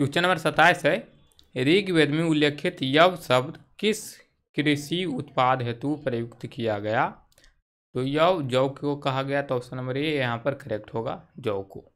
question number सत्ताईस है ऋग्वेद में उल्लेखित यव शब्द किस कृषि उत्पाद हेतु प्रयुक्त किया गया तो यव जौ को कहा गया तो ऑप्शन नंबर ए यहाँ पर करेक्ट होगा जौ को